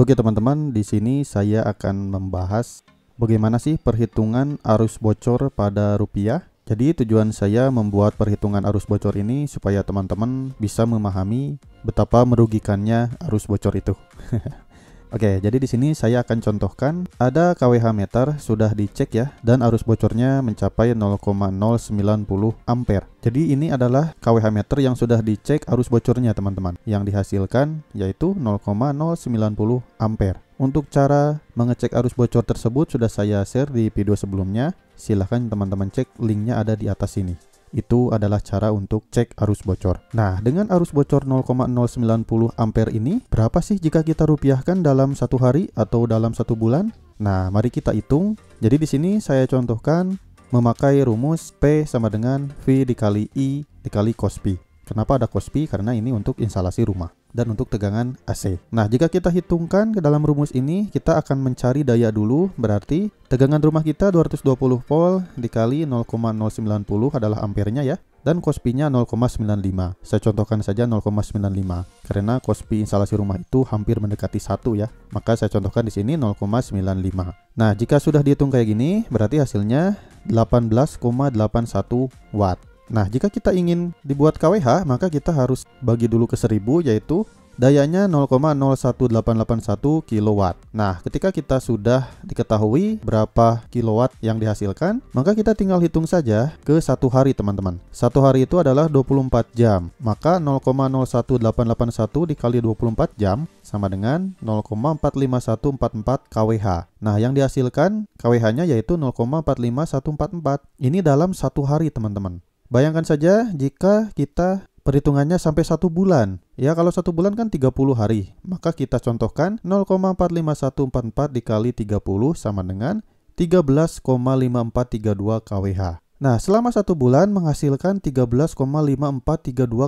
Oke teman-teman, di sini saya akan membahas bagaimana sih perhitungan arus bocor pada rupiah. Jadi tujuan saya membuat perhitungan arus bocor ini supaya teman-teman bisa memahami betapa merugikannya arus bocor itu. Oke, jadi di sini saya akan contohkan ada KWH meter sudah dicek ya dan arus bocornya mencapai 0,090 ampere. Jadi ini adalah KWH meter yang sudah dicek arus bocornya teman-teman yang dihasilkan yaitu 0,090 ampere. Untuk cara mengecek arus bocor tersebut sudah saya share di video sebelumnya. Silahkan teman-teman cek linknya ada di atas ini itu adalah cara untuk cek arus bocor. Nah, dengan arus bocor 0,090 ampere ini, berapa sih jika kita rupiahkan dalam satu hari atau dalam satu bulan? Nah, mari kita hitung. Jadi di sini saya contohkan memakai rumus P sama dengan V dikali I dikali cos P. Kenapa ada Kospi? Karena ini untuk instalasi rumah dan untuk tegangan AC. Nah, jika kita hitungkan ke dalam rumus ini, kita akan mencari daya dulu, berarti tegangan rumah kita 220 volt dikali 0,090 adalah ampernya ya dan kospinya 0,95. Saya contohkan saja 0,95 karena kospi instalasi rumah itu hampir mendekati satu ya. Maka saya contohkan di sini 0,95. Nah, jika sudah dihitung kayak gini, berarti hasilnya 18,81 watt. Nah, jika kita ingin dibuat KWH, maka kita harus bagi dulu ke 1000 yaitu dayanya 0,01881 kW. Nah, ketika kita sudah diketahui berapa kilowatt yang dihasilkan, maka kita tinggal hitung saja ke satu hari, teman-teman. Satu hari itu adalah 24 jam, maka 0,01881 dikali 24 jam sama dengan 0,45144 kWh. Nah, yang dihasilkan KWH-nya yaitu 0,45144. Ini dalam satu hari, teman-teman. Bayangkan saja jika kita perhitungannya sampai satu bulan. Ya kalau satu bulan kan 30 hari, maka kita contohkan 0,45144 dikali 30 sama dengan 13,5432 kWh. Nah, selama satu bulan menghasilkan 13,5432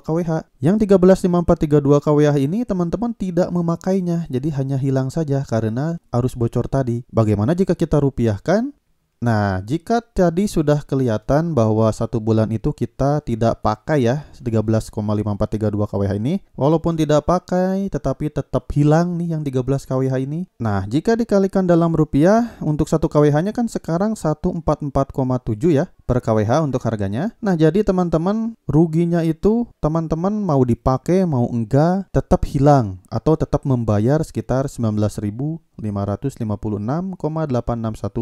kWh. Yang 13,5432 kWh ini teman-teman tidak memakainya, jadi hanya hilang saja karena arus bocor tadi. Bagaimana jika kita rupiahkan? Nah, jika tadi sudah kelihatan bahwa satu bulan itu kita tidak pakai ya 13,5432 kWh ini, walaupun tidak pakai tetapi tetap hilang nih yang 13 kWh ini. Nah, jika dikalikan dalam rupiah untuk satu kWh-nya kan sekarang 144,7 ya per kWh untuk harganya. Nah, jadi teman-teman ruginya itu teman-teman mau dipakai mau enggak tetap hilang atau tetap membayar sekitar 19.556,861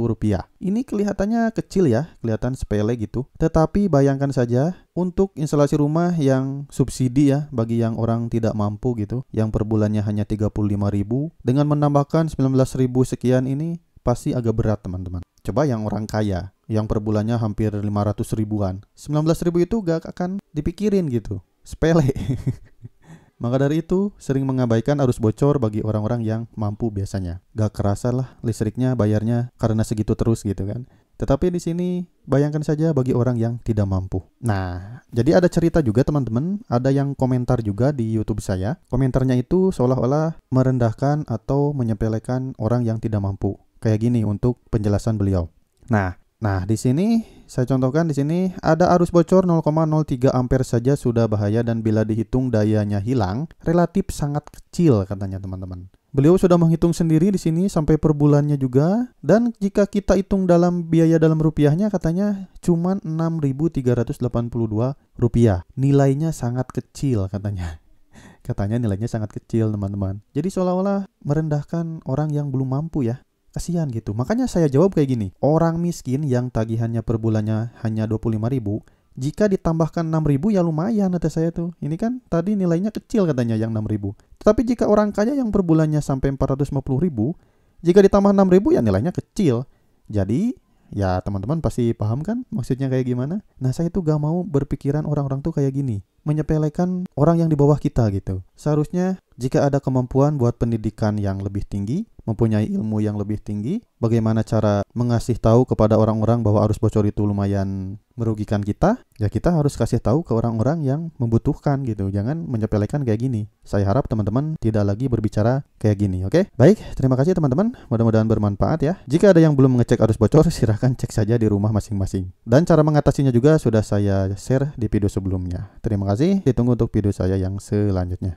rupiah. Ini kelihatannya kecil ya, kelihatan sepele gitu. Tetapi bayangkan saja untuk instalasi rumah yang subsidi ya bagi yang orang tidak mampu gitu, yang per bulannya hanya 35.000 dengan menambahkan 19.000 sekian ini pasti agak berat teman-teman. Coba yang orang kaya yang per bulannya hampir 500 ribuan. 19 ribu itu gak akan dipikirin gitu. Sepele. Maka dari itu, sering mengabaikan arus bocor bagi orang-orang yang mampu biasanya. Gak kerasa lah listriknya bayarnya karena segitu terus gitu kan. Tetapi di sini bayangkan saja bagi orang yang tidak mampu. Nah, jadi ada cerita juga teman-teman, ada yang komentar juga di YouTube saya. Komentarnya itu seolah-olah merendahkan atau menyepelekan orang yang tidak mampu. Kayak gini untuk penjelasan beliau. Nah, Nah, di sini saya contohkan di sini ada arus bocor 0,03 ampere saja sudah bahaya dan bila dihitung dayanya hilang, relatif sangat kecil katanya teman-teman. Beliau sudah menghitung sendiri di sini sampai per bulannya juga dan jika kita hitung dalam biaya dalam rupiahnya katanya cuma 6.382 rupiah. Nilainya sangat kecil katanya. Katanya nilainya sangat kecil teman-teman. Jadi seolah-olah merendahkan orang yang belum mampu ya. Kasihan gitu. Makanya saya jawab kayak gini. Orang miskin yang tagihannya per bulannya hanya 25 ribu, jika ditambahkan 6 ribu ya lumayan kata saya tuh. Ini kan tadi nilainya kecil katanya yang 6 ribu Tetapi jika orang kaya yang per bulannya sampai 450 ribu, jika ditambah 6 ribu ya nilainya kecil. Jadi ya teman-teman pasti paham kan maksudnya kayak gimana? Nah saya tuh gak mau berpikiran orang-orang tuh kayak gini menyepelekan orang yang di bawah kita gitu. Seharusnya jika ada kemampuan buat pendidikan yang lebih tinggi, mempunyai ilmu yang lebih tinggi, bagaimana cara mengasih tahu kepada orang-orang bahwa arus bocor itu lumayan merugikan kita, ya kita harus kasih tahu ke orang-orang yang membutuhkan gitu. Jangan menyepelekan kayak gini. Saya harap teman-teman tidak lagi berbicara kayak gini, oke? Okay? Baik, terima kasih teman-teman. Mudah-mudahan bermanfaat ya. Jika ada yang belum mengecek arus bocor, silahkan cek saja di rumah masing-masing. Dan cara mengatasinya juga sudah saya share di video sebelumnya. Terima kasih kasih, ditunggu untuk video saya yang selanjutnya.